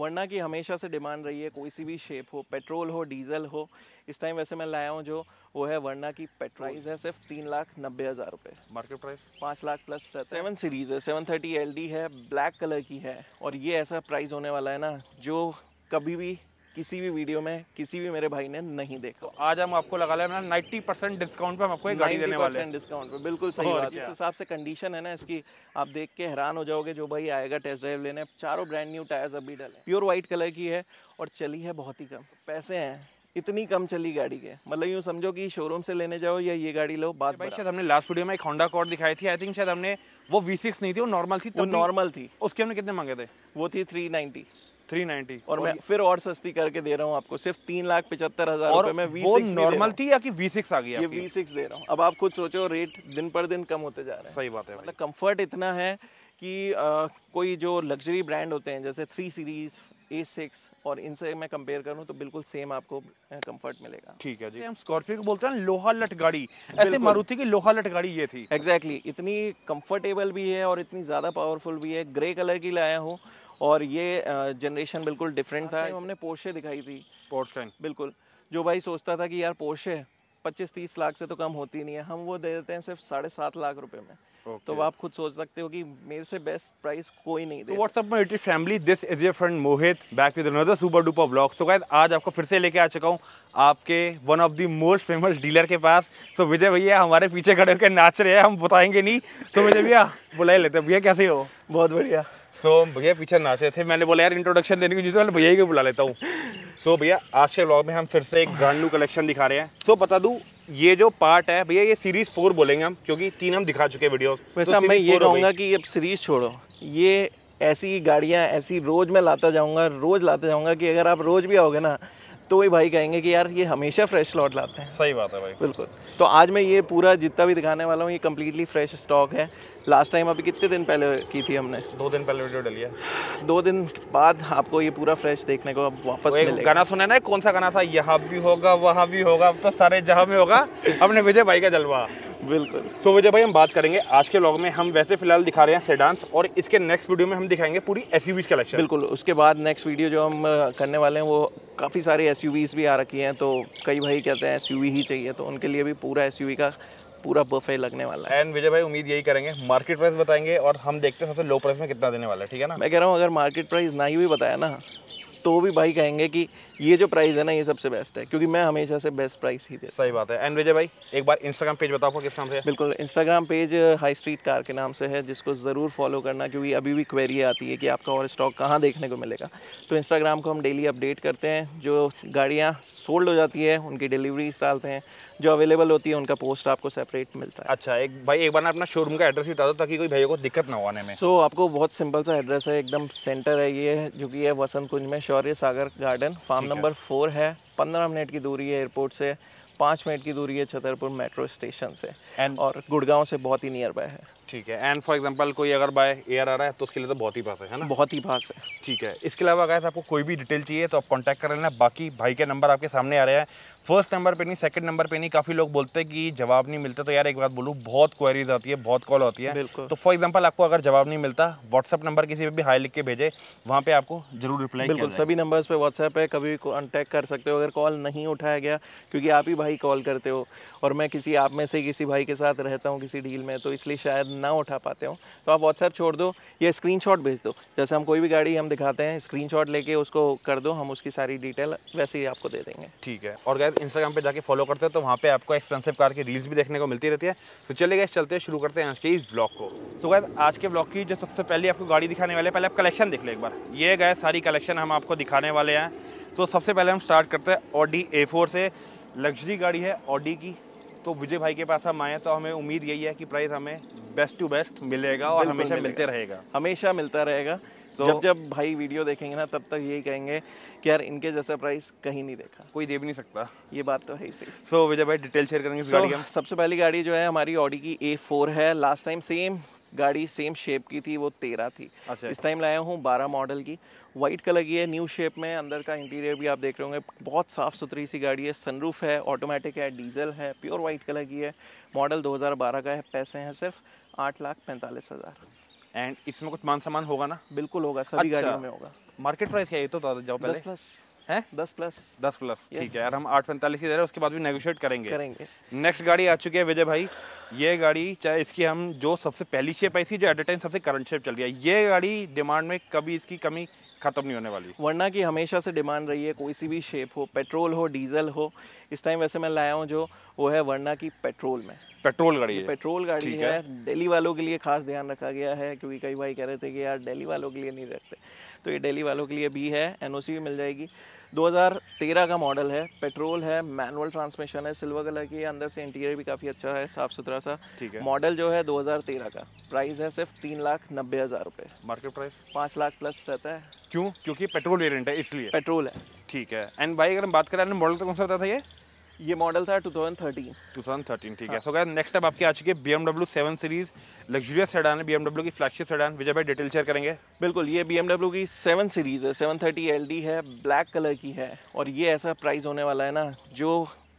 वरना की हमेशा से डिमांड रही है कोई सी भी शेप हो पेट्रोल हो डीजल हो इस टाइम वैसे मैं लाया हूँ जो वो है वरना की प्राइस है सिर्फ तीन लाख नब्बे हज़ार रुपये मार्केट प्राइस पाँच लाख प्लस सेवन सीरीज़ है सेवन थर्टी एल है ब्लैक कलर की है और ये ऐसा प्राइस होने वाला है ना जो कभी भी किसी भी वीडियो में किसी भी मेरे भाई ने नहीं देखा तो आज हम आपको लगा लिया मतलब नाइन्टी परसेंट डिस्काउंट पे हम आपको एक गाड़ी देने वाले हैं डिस्काउंट पे बिल्कुल सही बात जिस हिसाब से कंडीशन है ना इसकी आप देख के हैरान हो जाओगे जो भाई आएगा टेस्ट ड्राइव लेने चारों ब्रांड न्यू टायर्स अभी डले प्योर व्हाइट कलर की है और चली है बहुत ही कम पैसे हैं इतनी कम चली गाड़ी के मतलब यूँ समझो कि शोरूम से लेने जाओ या ये गाड़ी लो बात भाई शायद हमने लास्ट वीडियो में एक होंडा कॉर्ड दिखाई थी आई थिंक शायद हमने वो वी सिक्स नहीं थी वो नॉर्मल थी वो नॉर्मल थी उसके हमने कितने मांगे थे वो थी थ्री 390 थ्री नाइनटी और मैं फिर और सस्ती करके दे रहा हूँ आपको सिर्फ तीन लाख पचहत्तर हजार में वी सिक्स नॉर्मल थी या कि वी सिक्स आ गया ये वी सिक्स दे रहा हूँ अब आप खुद सोचो रेट दिन पर दिन कम होते जा रहे हैं सही बात है मतलब कम्फर्ट इतना है कि आ, कोई जो लग्जरी ब्रांड होते हैं जैसे थ्री सीरीज ए सिक्स और इनसे मैं कंपेयर करूं तो बिल्कुल सेम आपको कंफर्ट मिलेगा ठीक है जी हम स्कॉर्पियो को बोलते हैं लोहा लट गाड़ी ऐसे मारुति की लोहा लट गाड़ी ये थी एग्जैक्टली exactly, इतनी कंफर्टेबल भी है और इतनी ज़्यादा पावरफुल भी है ग्रे कलर की लाया हूँ और ये जनरेशन बिल्कुल डिफरेंट था हमने पोर्शे दिखाई थी पोर्श बिल्कुल जो भाई सोचता था कि यार पोर्शे पच्चीस तीस लाख से तो कम होती नहीं है हम वो दे देते हैं सिर्फ साढ़े सात लाख रुपए में Okay. तो आप खुद सोच सकते हो कि मेरे से बेस्ट प्राइस कोई नहीं तो दे what's up my family this is your friend Mohit back with another super duper vlog so guys आज आपको फिर से लेके आ चुका हूँ आपके one of the most famous dealer के पास तो विजय भैया हमारे पीछे खड़े होकर नाच रहे हैं हम बताएंगे नहीं तो विजय भैया बुलाई लेते भैया कैसे हो बहुत बढ़िया सो so, भैया पीछे नाचे थे मैंने बोला यार इंट्रोडक्शन देने की मैं भैया ही को बुला लेता हूँ सो so, भैया आज के ब्लॉग में हम फिर से एक ब्रांड न्यू कलेक्शन दिखा रहे हैं सो so, बता दूँ ये जो पार्ट है भैया ये सीरीज फोर बोलेंगे हम क्योंकि तीन हम दिखा चुके हैं वीडियो वैसे तो मैं ये कहूँगा कि अब सीरीज छोड़ो ये ऐसी गाड़ियाँ ऐसी रोज़ मैं लाता जाऊँगा रोज़ लाता जाऊँगा कि अगर आप रोज़ भी आओगे ना तो वही भाई कहेंगे कि यार ये हमेशा फ्रेश लॉट लाते हैं सही बात है भाई बिल्कुल तो आज मैं ये पूरा जितना भी दिखाने वाला हूँ ये कम्प्लीटली फ्रेश स्टॉक है लास्ट टाइम अभी कितने दिन पहले की थी हमने दो दिन पहले वीडियो डली है दो दिन बाद आपको ये पूरा फ्रेश देखने को वापस मिलेगा गाना सुना ना कौन सा गाना था यहाँ भी होगा वहाँ भी होगा तो सारे जहाँ भी होगा अपने विजय भाई का जलवा बिल्कुल सो so, विजय भाई हम बात करेंगे आज के ब्लॉग में हम वैसे फिलहाल दिखा रहे हैं सेडांस और इसके नेक्स्ट वीडियो में हम दिखाएंगे पूरी एस कलेक्शन बिल्कुल उसके बाद नेक्स्ट वीडियो जो हम करने वाले हैं वो काफ़ी सारे एस भी आ रखी हैं तो कई भाई कहते हैं एस ही चाहिए तो उनके लिए भी पूरा एस का पूरा बफे लगने वाला है एंड विजय भाई उम्मीद यही करेंगे मार्केट प्राइस बताएंगे और हम देखते हैं सबसे लो प्राइस में कितना देने वाला है ठीक है ना मैं कह रहा हूँ अगर मार्केट प्राइस ना ही भी बताया ना तो भी भाई कहेंगे कि ये जो प्राइस है ना ये सबसे बेस्ट है क्योंकि मैं हमेशा से बेस्ट प्राइस ही देता सही बात है एंड विजय भाई एक बार इंस्टाग्राम पेज बताओ किस नाम से बिल्कुल Instagram page high street car के नाम से है जिसको ज़रूर फॉलो करना क्योंकि अभी भी क्वेरी आती है कि आपका और स्टॉक कहाँ देखने को मिलेगा तो इंस्टाग्राम को हम डेली अपडेट करते हैं जो गाड़ियाँ सोल्ड हो जाती है उनकी डिलीवरीज डालते हैं जो अवेलेबल होती है उनका पोस्ट आपको सेपरेट मिलता है अच्छा एक भाई एक बार ना अपना शोरूम का एड्रेस भी बता दो ताकि कोई भैया को दिक्कत ना हो आने में सो आपको बहुत सिंपल सा एड्रेस है एकदम सेंटर है ये जो कि है वसंत कुंज में Shaurya Sagar garden farm number four है पंद्रह मिनट की दूरी है एयरपोर्ट से पाँच मिनट की दूरी है छतरपुर मेट्रो स्टेशन से एंड और गुड़गांव से बहुत ही नियर बाय है ठीक है एंड फॉर एग्जांपल कोई अगर बाय एयर आ रहा है तो उसके लिए तो बहुत ही पास है ना बहुत ही पास है ठीक है इसके अलावा अगर आपको कोई भी डिटेल चाहिए तो आप कॉन्टैक्ट कर लेना बाकी भाई के नंबर आपके सामने आ रहे हैं फर्स्ट नंबर पे नहीं सेकंड नंबर पे नहीं काफ़ी लोग बोलते हैं कि जवाब नहीं मिलता तो यार एक बात बोलूँ बहुत क्वेरीज आती है बहुत कॉल होती है तो फॉर एग्जाम्पल आपको अगर जवाब नहीं मिलता व्हाट्सअप नंबर किसी पे भी हाई लिख के भेजे वहाँ पे आपको जरूर रिप्लाई बिल्कुल सभी नंबर पे व्हाट्सएप है कभी कॉन्टैक्ट कर सकते हो अगर कॉल नहीं उठाया गया क्योंकि आप ही भाई कॉल करते हो और मैं किसी आप में से किसी भाई के साथ रहता हूँ किसी डील में तो इसलिए शायद ना उठा पाते हो तो आप व्हाट्सएप छोड़ दो या स्क्रीन भेज दो जैसे हम कोई भी गाड़ी हम दिखाते हैं स्क्रीन लेके उसको कर दो हम उसकी सारी डिटेल वैसे ही आपको दे देंगे ठीक है और गैस इंस्टाग्राम पे जाके फॉलो करते हो तो वहाँ पे आपको एक्सपेंसिव कार की रील्स भी देखने को मिलती रहती है तो चले गए चलते हैं शुरू करते हैं आज के इस ब्लॉग को तो गैस आज के ब्लॉग की जो सबसे पहले आपको गाड़ी दिखाने वाले पहले आप कलेक्शन देख लो एक बार ये गए सारी कलेक्शन हम आपको दिखाने वाले हैं तो सबसे पहले हम स्टार्ट करते हैं ऑडी ए से लग्जरी गाड़ी है ऑडी की तो विजय भाई के पास हम आए तो हमें उम्मीद यही है कि प्राइस हमें बेस्ट टू बेस्ट मिलेगा और हमेशा मिलते रहेगा हमेशा मिलता रहेगा so, जब जब भाई वीडियो देखेंगे ना तब तक यही कहेंगे कि यार इनके जैसा प्राइस कहीं नहीं देखा कोई दे भी नहीं सकता ये बात तो है ही सही सो so, विजय भाई डिटेल शेयर करेंगे so, सबसे पहली गाड़ी जो है हमारी ऑडी की ए है लास्ट टाइम सेम गाड़ी सेम शेप की थी वो तेरह थी अच्छा। इस टाइम लाया हूँ बारह मॉडल की वाइट कलर की है न्यू शेप में अंदर का इंटीरियर भी आप देख रहे होंगे बहुत साफ़ सुथरी सी गाड़ी है सनरूफ है ऑटोमेटिक है डीजल है प्योर वाइट कलर की है मॉडल 2012 का है पैसे हैं सिर्फ आठ लाख पैंतालीस हज़ार एंड इसमें कुछ मान सामान होगा ना बिल्कुल होगा सभी अच्छा। गाड़ियों में होगा मार्केट प्राइस क्या है तो जाओ पहले दस प्लस है दस प्लस दस प्लस ठीक है यार हम आठ पैंतालीस ही दे रहे हैं उसके बाद भी नेगोशिएट करेंगे करेंगे नेक्स्ट गाड़ी आ चुकी है विजय भाई ये गाड़ी चाहे इसकी हम जो सबसे पहली शेप आई थी जो एट ए टाइम सबसे करंट शेप चल गया ये गाड़ी डिमांड में कभी इसकी कमी खत्म नहीं होने वाली वरना की हमेशा से डिमांड रही है कोई सी भी शेप हो पेट्रोल हो डीजल हो इस टाइम वैसे मैं लाया हूँ जो वो है वरना की पेट्रोल में पेट्रोल गाड़ी है पेट्रोल गाड़ी है, है। दिल्ली वालों के लिए खास ध्यान रखा गया है क्योंकि कई भाई कह रहे थे कि यार दिल्ली वालों के लिए नहीं रखते तो ये दिल्ली वालों के लिए भी है एनओसी भी मिल जाएगी 2013 का मॉडल है पेट्रोल है मैनुअल ट्रांसमिशन है सिल्वर कलर की अंदर से इंटीरियर भी काफ़ी अच्छा है साफ सुथरा सा ठीक है मॉडल जो है 2013 का प्राइस है सिर्फ तीन लाख नब्बे हज़ार रुपये मार्केट प्राइस पाँच लाख प्लस रहता है क्यों क्योंकि पेट्रोल वेरियंट है इसलिए पेट्रोल है ठीक है एंड भाई अगर हम बात करें मॉडल तो कौन सा रहता था ये ये मॉडल था 2013 2013 ठीक हाँ. है सो गाइस नेक्स्ट अब आपके आ चुकी है BMW 7 सीरीज लग्जरियस सेडान है BMW की फ्लैगशिप सेडान विजय भाई डिटेल शेयर करेंगे बिल्कुल ये BMW की 7 सीरीज है 730 LD है ब्लैक कलर की है और ये ऐसा प्राइस होने वाला है ना जो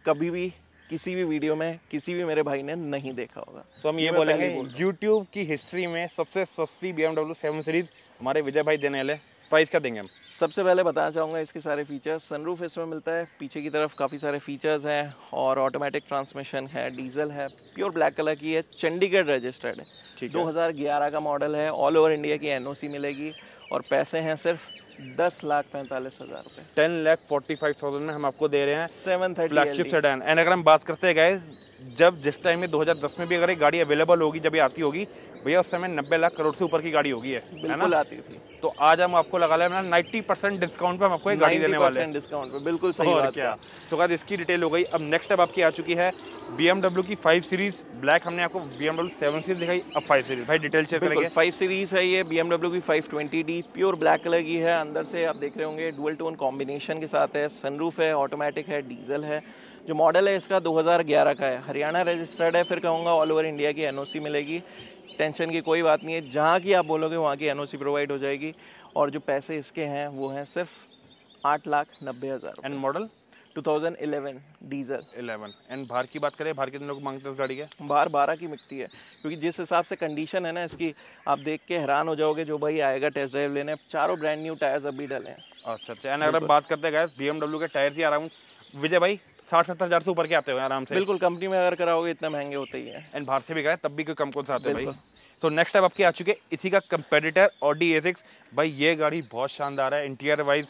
कभी भी किसी भी वीडियो में किसी भी मेरे भाई ने नहीं देखा होगा तो हम ये, बोलेंगे यूट्यूब की हिस्ट्री में सबसे सस्ती बी एमडब्ल्यू सेवन सीरीज हमारे विजय भाई देने वाले प्राइस क्या देंगे हम सबसे पहले बताना चाहूँगा इसके सारे फीचर्स सनरूफ इसमें मिलता है पीछे की तरफ काफ़ी सारे फीचर्स हैं और ऑटोमेटिक ट्रांसमिशन है डीजल है प्योर ब्लैक कलर की है चंडीगढ़ रजिस्टर्ड है ठीक 2011 का मॉडल है ऑल ओवर इंडिया की एन मिलेगी और पैसे हैं सिर्फ दस लाख पैंतालीस हजार रुपए ten lakh forty five thousand में हम आपको दे रहे हैं seven thirty flagship sedan and अगर हम बात करते हैं गए जब जिस टाइम में 2010 में भी अगर एक गाड़ी अवेलेबल होगी जब ये आती होगी भैया उस समय नब्बे लाख करोड़ से ऊपर की गाड़ी होगी है ना आती थी तो आज हम आपको लगा लें मतलब नाइन्टी परसेंट डिस्काउंट पे हम आपको एक गाड़ी देने वाले हैं डिस्काउंट पे बिल्कुल सही बात क्या तो बाद इसकी डिटेल हो गई अब नेक्स्ट अब आपकी आ चुकी है बी की फाइव सीरीज ब्लैक हमने आपको बी एमडब्ल्यू सेवन सीरीज दिखाई अब फाइव सीरीज भाई डिटेल चेक करेंगे फाइव सीरीज है ये बी एमडब्ल्यू की five twenty pure black colour की है अंदर से आप देख रहे होंगे डुअल टोन कॉम्बिनेशन के साथ है सनरूफ है ऑटोमेटिक है डीजल है जो मॉडल है इसका 2011 का है हरियाणा रजिस्टर्ड है फिर कहूँगा ऑल ओवर इंडिया की एनओसी मिलेगी टेंशन की कोई बात नहीं है जहाँ की आप बोलोगे वहाँ की एनओसी प्रोवाइड हो जाएगी और जो पैसे इसके हैं वो हैं सिर्फ आठ लाख नब्बे हज़ार एंड मॉडल 2011 डीजल 11 एंड बाहर की बात करें बाहर कितने लोग मांगते हैं उस गाड़ी के बाहर बारह की मिलती है क्योंकि जिस हिसाब से कंडीशन है ना इसकी आप देख के हैरान हो जाओगे जो भाई आएगा टेस्ट ड्राइव लेने चारों ब्रांड न्यू टायर्स अभी डले हैं अच्छा अच्छा एंड अगर बात करते हैं बी एमडब्ल्यू के टायर्स ही आ रहा हूँ विजय भाई साठ सत्तर हज़ार से ऊपर के आते हो आराम से बिल्कुल कंपनी में अगर कराओगे इतना महंगे होते ही है एंड बाहर से भी कराए तब भी कोई कम कौन सा आते हैं भाई सो नेक्स्ट टाइप आपके आ चुके इसी का कंपेडिटर और डी ए सिक्स भाई ये गाड़ी बहुत शानदार है इंटीरियर वाइज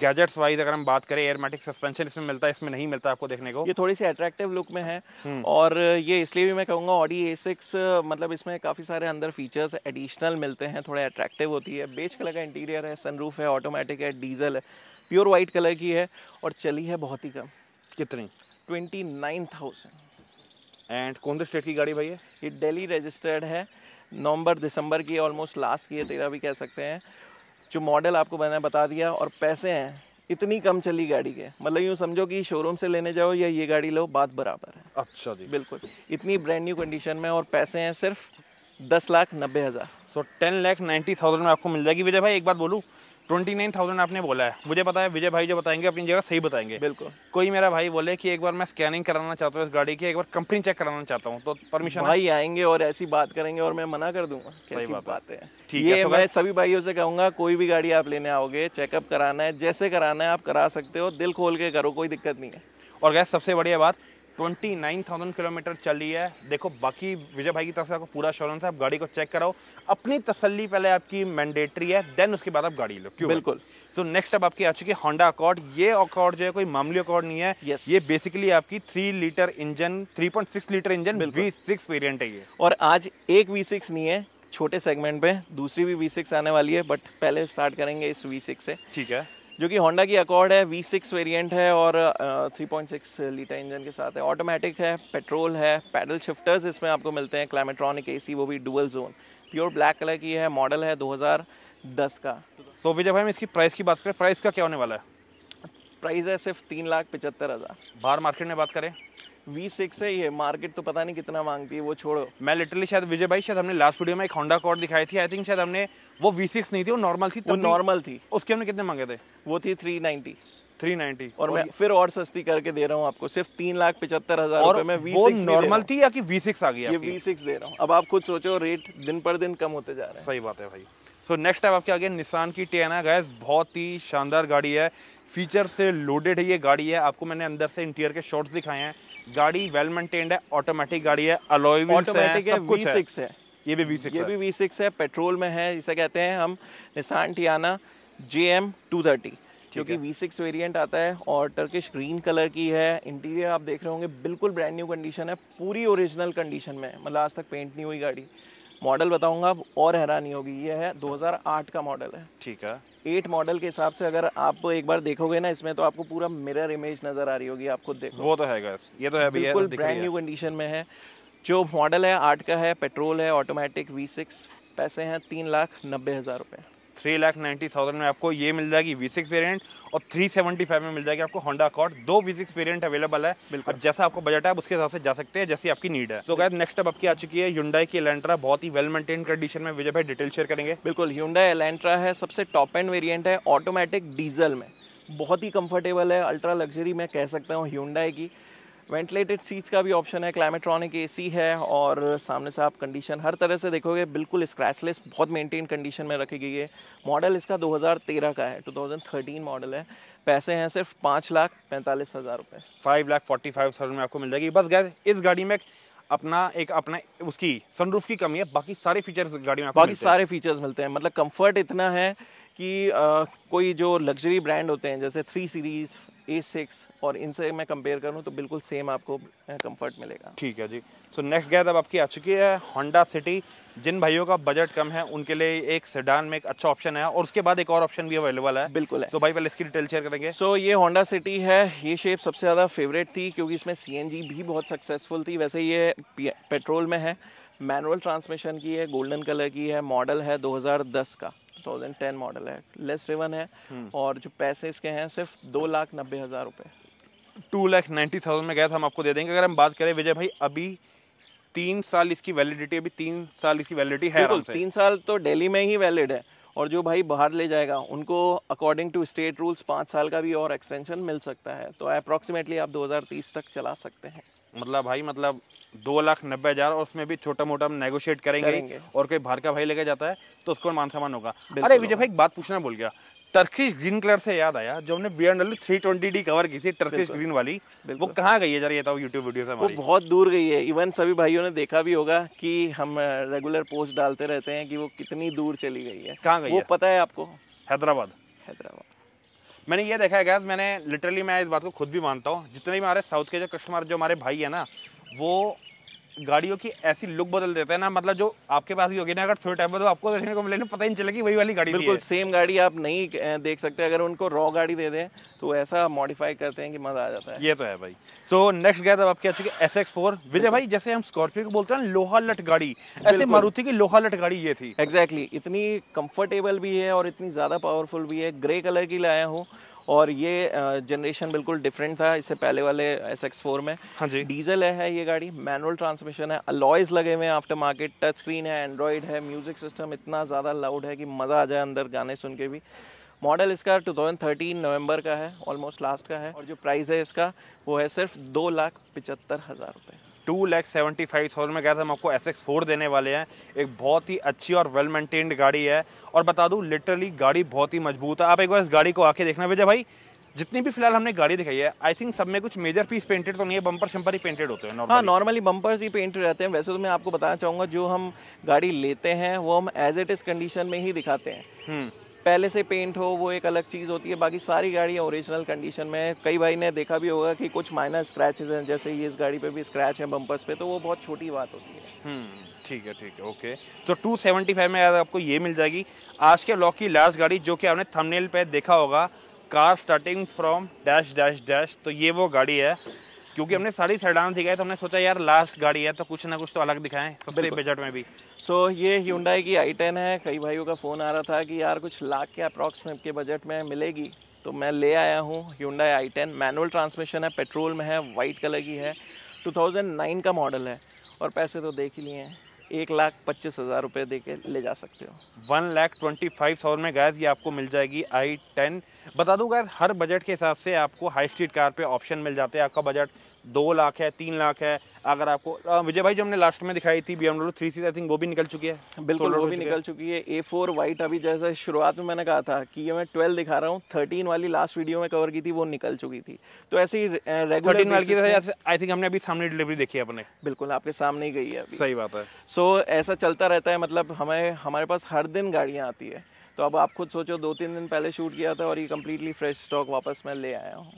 गैजेट्स वाइज अगर हम बात करें एयरमेटिक सस्पेंशन इसमें मिलता है इसमें नहीं मिलता आपको देखने को ये थोड़ी सी अट्रैक्टिव लुक में है हम्म। और ये इसलिए भी मैं कहूँगा ऑडी ए सिक्स मतलब इसमें काफ़ी सारे अंदर फीचर्स एडिशनल मिलते हैं थोड़े अट्रैक्टिव होती है बेच कलर का इंटीरियर है सनरूफ है ऑटोमेटिक है डीजल है प्योर वाइट कलर की है और चली है बहुत ही कम कितनी ट्वेंटी नाइन थाउजेंड एंड कौन से स्टेट की गाड़ी भाई है ये डेली रजिस्टर्ड है नवंबर दिसंबर की ऑलमोस्ट लास्ट की है तेरा भी कह सकते हैं जो मॉडल आपको मैंने बता दिया और पैसे हैं इतनी कम चली गाड़ी के मतलब यूँ समझो कि शोरूम से लेने जाओ या ये गाड़ी लो बात बराबर है अच्छा जी बिल्कुल इतनी ब्रांड न्यू कंडीशन में और पैसे हैं सिर्फ दस लाख नब्बे हज़ार so ten lakh ninety thousand में आपको मिल जाएगी विजय भाई एक बात बोलूँ ट्वेंटी नाइन थाउजेंड आपने बोला है मुझे पता है विजय भाई जो बताएंगे अपनी जगह सही बताएंगे बिल्कुल कोई मेरा भाई बोले कि एक बार मैं स्कैनिंग कराना चाहता हूँ इस गाड़ी की एक बार कंपनी चेक कराना चाहता हूँ तो परमिशन भाई आएंगे और ऐसी बात करेंगे और मैं मना कर दूंगा सही बात, बात है ठीक है तो मैं सभी भाइयों से कहूंगा कोई भी गाड़ी आप लेने आओगे चेकअप कराना है जैसे कराना है आप करा सकते हो दिल खोल के करो कोई दिक्कत नहीं है और गैस सबसे बढ़िया बात ट्वेंटी नाइन थाउजेंड किलोमीटर चली है देखो बाकी विजय भाई की तरफ से आपको पूरा शोरूम है आप गाड़ी को चेक कराओ अपनी तसल्ली पहले आपकी मैंडेटरी है देन उसके बाद आप गाड़ी लो क्यों बिल्कुल सो नेक्स्ट अब आपकी आ चुकी है होंडा अकॉर्ड ये अकॉर्ड जो है कोई मामूली अकॉर्ड नहीं है yes. ये बेसिकली आपकी three litre engine three point six litre engine V six variant है ये और आज एक वी सिक्स नहीं है छोटे सेगमेंट पे दूसरी भी वी सिक्स आने वाली है बट पहले स्टार्ट करेंगे इस वी सिक्स से ठीक है जो कि होंडा की अकॉर्ड है वी सिक्स वेरियंट है और three point six litre engine के साथ है ऑटोमेटिक है पेट्रोल है पैडल शिफ्टर्स इसमें आपको मिलते हैं क्लामेट्रॉनिक सी वो भी dual zone pure black colour की है मॉडल है 2010 का तो विजय भाई हम इसकी प्राइस की बात करें प्राइस का क्या होने वाला है प्राइस है सिर्फ तीन लाख पचहत्तर हज़ार बाहर मार्केट में बात करें वी सिक्स है ये मार्केट तो पता नहीं कितना मांगती है वो छोड़ो मैं लिटरली शायद विजय भाई शायद हमने लास्ट वीडियो में एक होंडा कॉर्ड दिखाई थी आई थिंक शायद हमने वो वी सिक्स नहीं थी वो नॉर्मल थी वो नॉर्मल थी उसके हमने कितने मांगे थे वो थी थ्री नाइनटी थ्री नाइनटी और, मैं फिर और सस्ती करके दे रहा हूँ आपको सिर्फ तीन लाख पचहत्तर हजार में वी वो नॉर्मल थी या कि वी सिक्स आ गया ये वी सिक्स दे रहा हूँ अब आप खुद सोचो रेट दिन पर दिन कम होते जा रहे हैं सही बात है भाई सो नेक्स्ट टाइम आपके आगे निशान की टेना गैस बहुत ही शानदार गाड़ी है फीचर से लोडेड है ये गाड़ी है आपको मैंने अंदर से इंटीरियर के शॉट्स दिखाए हैं गाड़ी वेल मेंटेन्ड है ऑटोमेटिक गाड़ी है अलॉय ऑटोमेटिक है, V6 है, है ये भी वी सिक्स ये भी वी सिक्स है पेट्रोल में है इसे कहते हैं हम Nissan Teana J M two thirty क्योंकि वी सिक्स वेरियंट आता है और टर्किश ग्रीन कलर की है इंटीरियर आप देख रहे होंगे बिल्कुल ब्रांड न्यू कंडीशन है पूरी ओरिजिनल कंडीशन में मतलब आज तक पेंट नहीं हुई गाड़ी मॉडल बताऊंगा और हैरानी होगी ये है 2008 का मॉडल है ठीक है एट मॉडल के हिसाब से अगर आप एक बार देखोगे ना इसमें तो आपको पूरा मिरर इमेज नजर आ रही होगी आप खुद देखो वो तो है ये तो है बिल्कुल ब्रांड न्यू कंडीशन में है जो मॉडल है आठ का है पेट्रोल है ऑटोमेटिक वी सिक्स पैसे हैं तीन लाख नब्बे हज़ार रुपये थ्री लाख नाइन्टी थाउजेंड में आपको ये मिल जाएगी वी सिक्स वेरियंट और थ्री सेवेंटी फाइव में मिल जाएगी आपको होंडा अकॉर्ड दो वी सिक्स वेरियंट अवेलेबल है अब जैसा आपको बजट है आप उसके हिसाब से जा सकते हैं जैसी आपकी नीड है तो गैस नेक्स्ट अब आपकी आ चुकी है युंडाई की एलेंट्रा बहुत ही वेल मेंटेन कंडीशन में विजय भाई डिटेल शेयर करेंगे बिल्कुल युंडा एलेंट्रा है सबसे टॉप एंड वेरियंट है ऑटोमेटिक डीजल में बहुत ही कंफर्टेबल है अल्ट्रा लग्जरी मैं कह सकता हूँ ह्यूंडाई की वेंटिलेटेड सीट्स का भी ऑप्शन है क्लाइमेट्रॉनिक एसी है और सामने से आप कंडीशन हर तरह से देखोगे बिल्कुल स्क्रैचलेस बहुत मेंटेन कंडीशन में रखी गई है मॉडल इसका 2013 का है 2013 मॉडल है पैसे हैं सिर्फ पाँच लाख पैंतालीस हज़ार रुपये five lakh forty five thousand में आपको मिल जाएगी बस गैस इस गाड़ी में अपना एक अपना उसकी सनरूफ की कमी है बाकी सारे फीचर्स गाड़ी में बाकी सारे फीचर्स मिलते हैं मतलब कंफर्ट इतना है कि आ, कोई जो लग्जरी ब्रांड होते हैं जैसे थ्री सीरीज़ ए सिक्स और इनसे मैं कंपेयर करूँ तो बिल्कुल सेम आपको कंफर्ट मिलेगा ठीक है जी सो नेक्स्ट गैर अब आपकी आ चुकी है होंडा सिटी जिन भाइयों का बजट कम है उनके लिए एक सेडान में एक अच्छा ऑप्शन है और उसके बाद एक और ऑप्शन भी अवेलेबल है बिल्कुल है तो so, भाई पहले इसकी डिटेल शेयर करेंगे सो so, ये होंडा सिटी है ये शेप सबसे ज़्यादा फेवरेट थी क्योंकि इसमें सी भी बहुत सक्सेसफुल थी वैसे ये पेट्रोल में है मैनुअल ट्रांसमिशन की है गोल्डन कलर की है मॉडल है दो का 2010 मॉडल है लेस रिवन है hmm. और जो पैसे इसके हैं सिर्फ दो लाख नब्बे हज़ार रुपये टू लाख नाइन्टी थाउजेंड में गया था हम आपको दे देंगे अगर हम बात करें विजय भाई अभी तीन साल इसकी वैलिडिटी अभी तीन साल इसकी वैलिडिटी है तीन साल तो डेली में ही वैलिड है और जो भाई बाहर ले जाएगा उनको अकॉर्डिंग टू स्टेट रूल्स पाँच साल का भी और एक्सटेंशन मिल सकता है तो अप्रॉक्सीमेटली आप 2030 तक चला सकते हैं मतलब भाई मतलब दो लाख नब्बे हज़ार और उसमें भी छोटा मोटा हम नेगोशिएट करेंगे, करेंगे और कोई बाहर का भाई लेके जाता है तो उसको मान सम्मान होगा अरे विजय भाई एक बात पूछना बोल गया टर्किश ग्रीन कलर से याद आया जो हमने BMW three twenty D cover की थी टर्किश ग्रीन वाली वो कहाँ गई है जरा ये था यूट्यूब वीडियो से वो बहुत दूर गई है इवन सभी भाइयों ने देखा भी होगा कि हम रेगुलर पोस्ट डालते रहते हैं कि वो कितनी दूर चली गई है कहाँ गई वो है? पता है आपको हैदराबाद हैदराबाद मैंने ये देखा है गैस मैंने लिटरली मैं इस बात को खुद भी मानता हूँ जितने भी हमारे साउथ के जो कस्टमर जो हमारे भाई है ना वो गाड़ियों की ऐसी लुक बदल देता है ना मतलब जो आपके पास ही होगी ना अगर थोड़े टाइम बाद तो आपको देखने को मिलेगा पता ही नहीं चलेगी वही वाली गाड़ी बिल्कुल सेम गाड़ी आप नहीं देख सकते अगर उनको रॉ गाड़ी दे दें तो ऐसा मॉडिफाई करते हैं कि मजा आ जाता है ये तो है भाई सो नेक्स्ट गए अब आपकी अच्छी एस एक्स फोर विजय भाई जैसे हम स्कॉर्पियो को बोलते हैं लोहा लट गाड़ी ऐसे मारुति की लोहा लट गाड़ी ये थी एग्जैक्टली इतनी कंफर्टेबल भी है और इतनी ज्यादा पावरफुल भी है ग्रे कलर की लाया हूँ और ये जनरेशन बिल्कुल डिफरेंट था इससे पहले वाले एस एक्स फोर में हाँ जी डीजल है ये गाड़ी मैनुअल ट्रांसमिशन है अलॉयज लगे हुए हैं आफ्टर मार्केट टच स्क्रीन है एंड्रॉयड है म्यूजिक सिस्टम इतना ज़्यादा लाउड है कि मज़ा आ जाए अंदर गाने सुन के भी मॉडल इसका 2013 नवंबर का है ऑलमोस्ट लास्ट का है और जो प्राइस है इसका वो है सिर्फ दो लाख पचहत्तर हज़ार रुपये two lakh seventy five thousand में गया था हम आपको एस एक्स फोर देने वाले हैं एक बहुत ही अच्छी और वेल मेंटेन्ड गाड़ी है और बता दूँ लिटरली गाड़ी बहुत ही मजबूत है आप एक बार इस गाड़ी को आके देखना विजय भाई जितनी भी फिलहाल हमने गाड़ी दिखाई है आई थिंक सब में कुछ मेजर पीस पेंटेड तो नहीं है बम्पर शम्पर ही पेंटेड होते हैं हाँ नॉर्मली बम्पर्स ही पेंटेड रहते हैं वैसे तो मैं आपको बताना चाहूँगा जो हम गाड़ी लेते हैं वो हम एज इट इज़ कंडीशन में ही दिखाते हैं हम्म। पहले से पेंट हो वो एक अलग चीज़ होती है बाकी सारी गाड़ियाँ ओरिजिनल कंडीशन में कई भाई ने देखा भी होगा कि कुछ माइनर स्क्रैचेज हैं जैसे ये इस गाड़ी पे भी स्क्रैच है बम्पर्स पे तो वो बहुत छोटी बात होती है हम्म, ठीक है ठीक है ओके तो 275 में आपको ये मिल जाएगी आज के लॉक की लास्ट गाड़ी जो कि आपने थंबनेल पे देखा होगा car starting from dash dash dash तो ये वो गाड़ी है क्योंकि हमने सारी सैडान दिखाई तो हमने सोचा यार लास्ट गाड़ी है तो कुछ ना कुछ तो अलग दिखाएं सबसे बजट में भी सो so, ये ह्यूंडाई की आई टेन है कई भाइयों का फ़ोन आ रहा था कि यार कुछ लाख के अप्रॉक्स में के बजट में मिलेगी तो मैं ले आया हूँ Hyundai i ten manual transmission है पेट्रोल में है वाइट कलर की है टू का मॉडल है और पैसे तो देख ही लिए हैं एक लाख पच्चीस हज़ार रुपये दे के ले जा सकते हो one lakh twenty five thousand में गैस ये आपको मिल जाएगी आई टेन बता दूँ गैस हर बजट के हिसाब से आपको हाई स्ट्रीट कार पे ऑप्शन मिल जाते हैं आपका बजट दो लाख है तीन लाख है अगर आपको विजय भाई जो हमने लास्ट में दिखाई थी B M W three C I think वो भी निकल चुकी है बिल्कुल वो भी निकल चुकी है ए फोर वाइट अभी जैसे शुरुआत में मैंने कहा था कि ये मैं ट्वेल्व दिखा रहा हूँ थर्टीन वाली लास्ट वीडियो में कवर की थी वो निकल चुकी थी तो ऐसे ही रेगुलर आई थिंक हमने अभी सामने डिलीवरी देखी है अपने बिल्कुल आपके सामने ही गई है सही बात है सो so, ऐसा चलता रहता है मतलब हमें हमारे पास हर दिन गाड़ियाँ आती है तो अब आप खुद सोचो दो तीन दिन पहले शूट किया था और ये कम्प्लीटली फ्रेश स्टॉक वापस मैं ले आया हूँ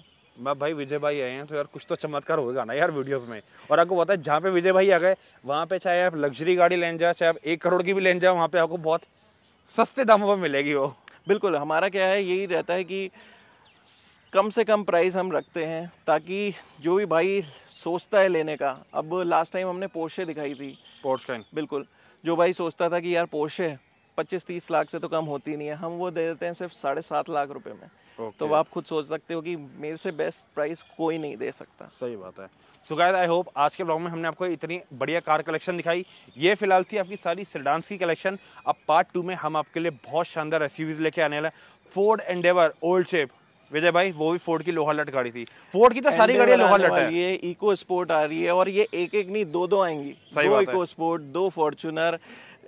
मैं भाई विजय भाई आए हैं तो यार कुछ तो चमत्कार हो जाना यार वीडियोस में और आपको पता है जहाँ पे विजय भाई आ गए वहाँ पे चाहे आप लग्जरी गाड़ी ले जाए चाहे आप एक करोड़ की भी ले जाए वहाँ पे आपको बहुत सस्ते दामों पर मिलेगी वो बिल्कुल हमारा क्या है यही रहता है कि कम से कम प्राइस हम रखते हैं ताकि जो भी भाई सोचता है लेने का अब लास्ट टाइम हमने पोशे दिखाई थी पोर्शन बिल्कुल जो भाई सोचता था कि यार पोर्शे है पच्चीस तीस लाख से तो कम होती नहीं है हम वो दे देते हैं सिर्फ साढ़े सात लाख रुपए में okay. तो आप खुद सोच सकते हो कि मेरे से बेस्ट प्राइस कोई नहीं दे सकता सही बात है सो गाइस आई होप आज के ब्लॉग में हमने आपको इतनी बढ़िया कार कलेक्शन दिखाई ये फिलहाल थी आपकी सारी सिल्डांस की कलेक्शन अब पार्ट टू में हम आपके लिए बहुत शानदार रेसिवीज लेके आने वाला Ford Endeavour old shape Vijay भाई वो भी फोर्ड की लोहा लट गाड़ी थी फोर्ड की तो सारी गाड़ियां लोहा लट है ये इको स्पोर्ट आ रही है और ये एक एक नहीं दो दो आएंगी सही दो इको स्पोर्ट दो Fortuner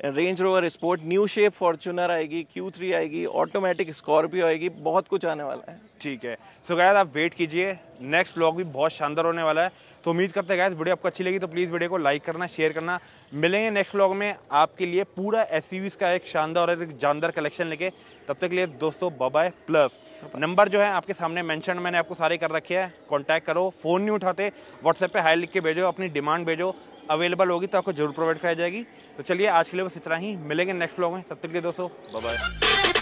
Range Rover Sport new shape Fortuner आएगी क्यू थ्री आएगी ऑटोमेटिक स्कॉर्पियो आएगी बहुत कुछ आने वाला है ठीक है सो so, गैस आप वेट कीजिए नेक्स्ट ब्लॉग भी बहुत शानदार होने वाला है तो उम्मीद करते हैं गैस वीडियो आपको अच्छी लगी तो प्लीज़ वीडियो को लाइक करना शेयर करना मिलेंगे नेक्स्ट ब्लॉग में आपके लिए पूरा एस का एक शानदार और एक जानदार कलेक्शन लेके तब तक के लिए दोस्तों बाबाई प्लस नंबर जो है आपके सामने मैंशन मैंने आपको सारे कर रखे हैं कॉन्टैक्ट करो फ़ोन नहीं उठाते व्हाट्सएप पर हाई लिख के भेजो अपनी डिमांड भेजो अवेलेबल होगी तो आपको जरूर प्रोवाइड कराई जाएगी तो चलिए आज के लिए बस इतना ही मिलेंगे नेक्स्ट ब्लॉग में तब तक के दोस्तों बाय